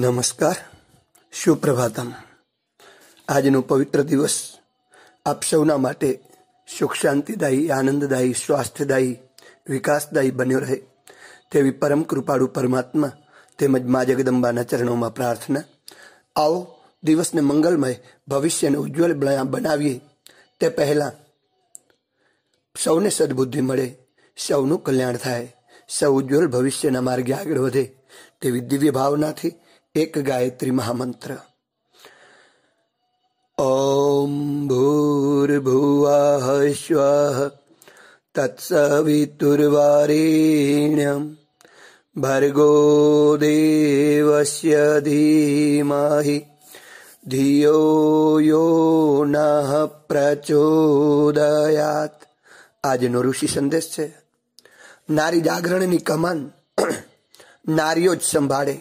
નમસ્કાર સુપ્રભાતમ આજનો પવિત્ર દિવસ આપ સૌના માટે સુખ શાંતિદાયી આનંદદાયી સ્વાસ્થ્યદાયી વિકાસદાયી બન્યો રહે તેવી પરમ કૃપાળુ પરમાત્મા તેમજ મા જગદંબાના ચરણોમાં પ્રાર્થના આવો દિવસને મંગલમય ભવિષ્યને ઉજ્જવળ બનાવીએ તે પહેલાં સૌને સદબુદ્ધિ મળે સૌનું કલ્યાણ થાય સૌ ઉજ્જવલ ભવિષ્યના માર્ગે આગળ વધે તેવી દિવ્ય ભાવનાથી એક ગાયત્રી મહામંત્ર ઓમ ભૂર્ભુવા સ્વ તત્સવિતુર્વારેણ્યમ ભર્ગો દેવસ્ય ધીમહિ ધિયો યો ન પ્રચોદયાત આજનો ઋષિ સંદેશ છે નારી જાગરણની કમાન નારીઓ જ સંભાળે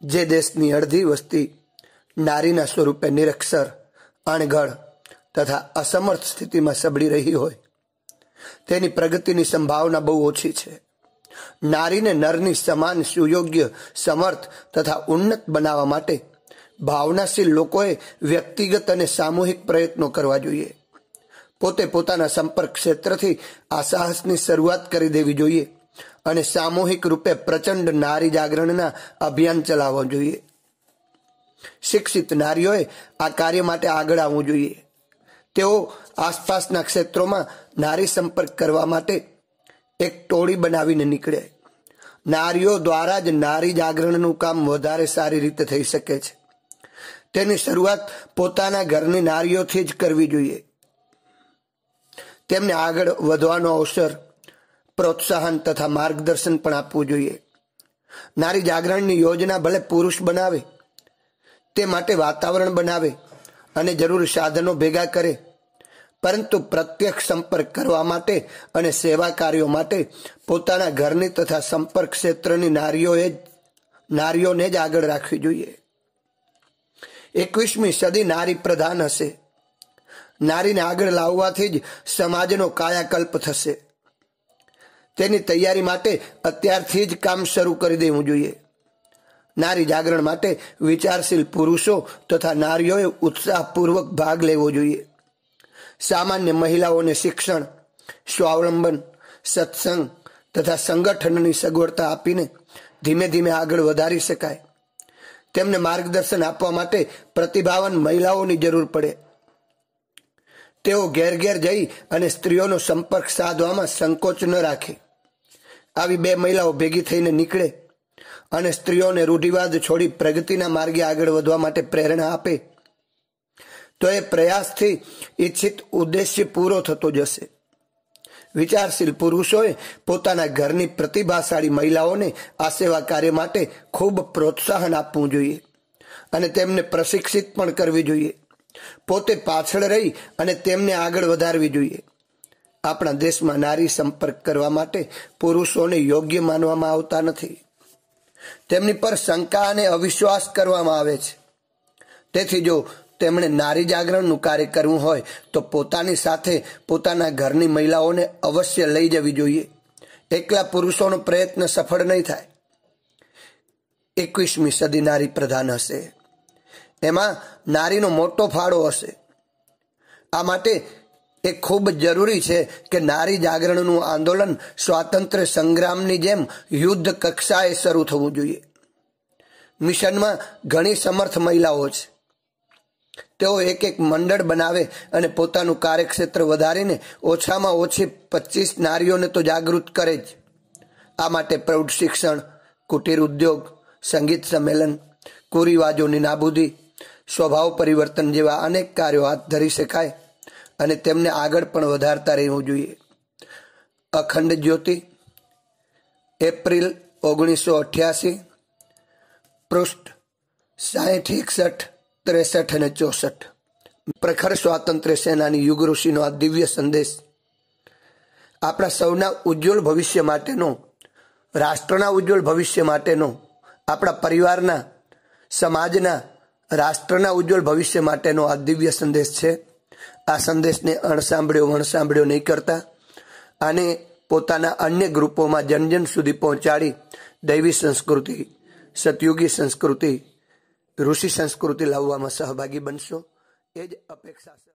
જે દેશની અડધી વસ્તી નારીના સ્વરૂપે નિરક્ષર અણઘડ તથા અસમર્થ સ્થિતિમાં સબળી રહી હોય તેની પ્રગતિની સંભાવના બહુ ઓછી છે નારીને નરની સમાન સુયોગ્ય સમર્થ તથા ઉન્નત બનાવવા માટે ભાવનાશીલ લોકોએ વ્યક્તિગત અને સામૂહિક પ્રયત્નો કરવા જોઈએ પોતે પોતાના સંપર્ક ક્ષેત્રથી આ સાહસની શરૂઆત કરી દેવી જોઈએ અને સામૂહિક રૂપે પ્રચંડ નારી જાગરણના અભિયાન ચલાવવો જોઈએ શિક્ષિત નારીઓએ આ કાર્ય માટે આગળ આવવું જોઈએ તેઓ આસપાસના ક્ષેત્રોમાં નારી સંપર્ક કરવા માટે એક ટોળી બનાવીને નીકળે નારીઓ દ્વારા જ નારી જાગરણનું કામ વધારે સારી રીતે થઈ શકે છે તેની શરૂઆત પોતાના ઘરની નારીઓથી જ કરવી જોઈએ તેમને આગળ વધવાનો અવસર પ્રોત્સાહન તથા માર્ગદર્શન પણ આપવું જોઈએ નારી જાગરણની યોજના ભલે પુરુષ બનાવે તે માટે વાતાવરણ બનાવે અને જરૂરી સાધનો ભેગા કરે પરંતુ પ્રત્યક્ષ સંપર્ક કરવા માટે અને સેવા કાર્યો માટે પોતાના ઘરની તથા સંપર્ક ક્ષેત્રની નારીઓએ નારીઓને જ આગળ રાખવી જોઈએ એકવીસમી સદી નારી પ્રધાન હશે નારીને આગળ લાવવાથી જ સમાજનો કાયાકલ્પ થશે તેની તૈયારી માટે અત્યારથી જ કામ શરૂ કરી દેવું જોઈએ નારી જાગરણ માટે વિચારશીલ પુરુષો તથા નારીઓએ ઉત્સાહપૂર્વક ભાગ લેવો જોઈએ સામાન્ય મહિલાઓને શિક્ષણ સ્વાવલંબન સત્સંગ તથા સંગઠનની સગવડતા આપીને ધીમે ધીમે આગળ વધારી શકાય તેમને માર્ગદર્શન આપવા માટે પ્રતિભાવન મહિલાઓની જરૂર પડે તેઓ ઘેર ઘેર જઈ અને સ્ત્રીઓનો સંપર્ક સાધવામાં સંકોચ ન રાખે આવી બે મહિલાઓ ભેગી થઈને નીકળે અને સ્ત્રીઓને રૂઢિવાદ છોડી પ્રગતિના માર્ગે આગળ વધવા માટે પ્રેરણા આપે તો એ પ્રયાસથી ઈચ્છિત ઉદ્દેશ્ય પૂરો થતો જશે વિચારશીલ પુરુષોએ પોતાના ઘરની પ્રતિભાશાળી મહિલાઓને આ સેવા કાર્ય માટે ખૂબ પ્રોત્સાહન આપવું જોઈએ અને તેમને પ્રશિક્ષિત પણ કરવી જોઈએ પોતે પાછળ રહી અને તેમને આગળ વધારવી જોઈએ આપણા દેશમાં નારી સંપર્ક કરવા માટે પુરુષોને યોગ્ય માનવામાં આવતા નથી તેમની પર શંકા અને અવિશ્વાસ કરવામાં આવે છે તેથી જો તેમણે નારી જાગરણનું કાર્ય કરવું હોય તો પોતાની સાથે પોતાના ઘરની મહિલાઓને અવશ્ય લઈ જવી જોઈએ એકલા પુરુષોનો પ્રયત્ન સફળ નહીં થાય એકવીસમી સદી નારી પ્રધાન હશે એમાં નારીનો મોટો ફાળો હશે આ માટે એ ખૂબ જરૂરી છે કે નારી જાગરણનું આંદોલન સ્વાતંત્ર્ય સંગ્રામની જેમ યુદ્ધ કક્ષાએ શરૂ થવું જોઈએ મિશનમાં ઘણી સમર્થ મહિલાઓ છે તેઓ એક એક મંડળ બનાવે અને પોતાનું કાર્યક્ષેત્ર વધારીને ઓછામાં ઓછી પચીસ નારીઓને તો જાગૃત કરે જ આ માટે પ્રૌઢ શિક્ષણ કુટીર ઉદ્યોગ સંગીત સંમેલન કુરિવાજોની નાબૂદી સ્વભાવ પરિવર્તન જેવા અનેક કાર્યો હાથ ધરી શકાય અને તેમને આગળ પણ વધારતા રહેવું જોઈએ અખંડ જ્યોતિ એપ્રિલ ઓગણીસો અઠ્યાસી પૃષ્ઠ સાહીઠ એકસઠ ત્રેસઠ અને ચોસઠ પ્રખર સ્વાતંત્ર્ય સેનાની યુગ ઋષિનો આ દિવ્ય સંદેશ આપણા સૌના ઉજ્જવળ ભવિષ્ય માટેનો રાષ્ટ્રના ઉજ્જવળ ભવિષ્ય માટેનો આપણા પરિવારના સમાજના રાષ્ટ્રના ઉજ્જવળ ભવિષ્ય માટેનો આ દિવ્ય સંદેશ છે આ સંદેશને અણસાંભળ્યો વણસાંભળ્યો નહીં કરતા અને પોતાના અન્ય ગ્રુપોમાં જનજન સુધી પહોંચાડી દૈવી સંસ્કૃતિ સતયુગી સંસ્કૃતિ ઋષિ સંસ્કૃતિ લાવવામાં સહભાગી બનશો એ જ અપેક્ષા છે